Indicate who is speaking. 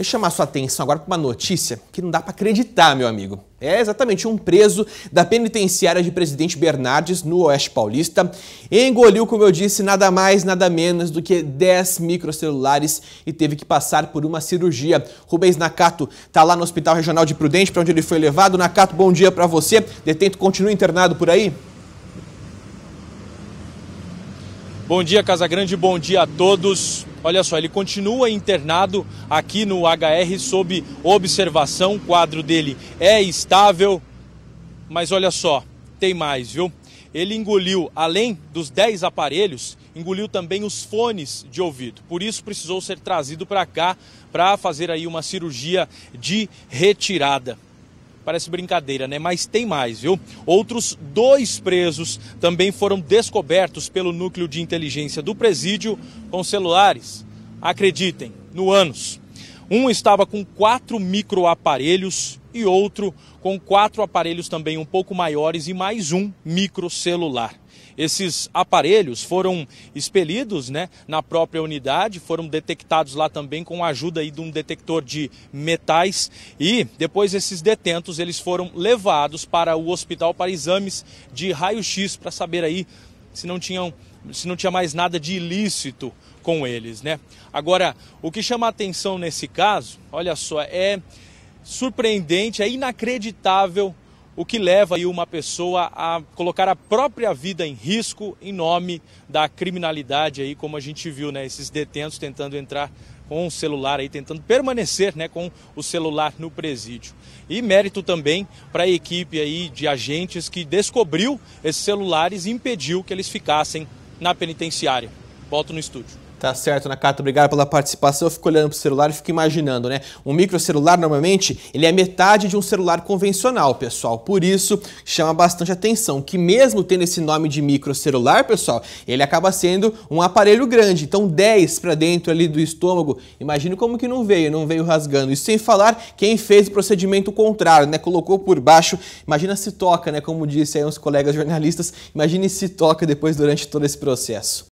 Speaker 1: Eu chamar sua atenção agora para uma notícia que não dá para acreditar, meu amigo. É exatamente um preso da penitenciária de Presidente Bernardes, no Oeste Paulista, engoliu, como eu disse, nada mais, nada menos do que 10 microcelulares e teve que passar por uma cirurgia. Rubens Nakato está lá no Hospital Regional de Prudente, para onde ele foi levado. Nakato, bom dia para você. Detento continua internado por aí?
Speaker 2: Bom dia, Casagrande, bom dia a todos. Olha só, ele continua internado aqui no HR sob observação. O quadro dele é estável, mas olha só, tem mais, viu? Ele engoliu, além dos 10 aparelhos, engoliu também os fones de ouvido. Por isso precisou ser trazido para cá para fazer aí uma cirurgia de retirada. Parece brincadeira, né? Mas tem mais, viu? Outros dois presos também foram descobertos pelo núcleo de inteligência do presídio com celulares, acreditem, no ânus. Um estava com quatro microaparelhos e outro com quatro aparelhos também um pouco maiores e mais um microcelular. Esses aparelhos foram expelidos né, na própria unidade, foram detectados lá também com a ajuda aí de um detector de metais e depois esses detentos eles foram levados para o hospital para exames de raio-x para saber aí se não tinham se não tinha mais nada de ilícito com eles, né? Agora, o que chama a atenção nesse caso, olha só, é surpreendente, é inacreditável o que leva aí uma pessoa a colocar a própria vida em risco em nome da criminalidade aí, como a gente viu, né, esses detentos tentando entrar com o celular aí, tentando permanecer né, com o celular no presídio. E mérito também para a equipe aí de agentes que descobriu esses celulares e impediu que eles ficassem na penitenciária. Volto no estúdio.
Speaker 1: Tá certo, Nakata, obrigado pela participação. Eu fico olhando pro celular e fico imaginando, né? Um microcelular, normalmente, ele é metade de um celular convencional, pessoal. Por isso, chama bastante atenção que mesmo tendo esse nome de microcelular, pessoal, ele acaba sendo um aparelho grande. Então, 10 para dentro ali do estômago, imagina como que não veio, não veio rasgando. E sem falar quem fez o procedimento contrário, né? Colocou por baixo, imagina se toca, né? Como disse aí uns colegas jornalistas, imagine se toca depois durante todo esse processo.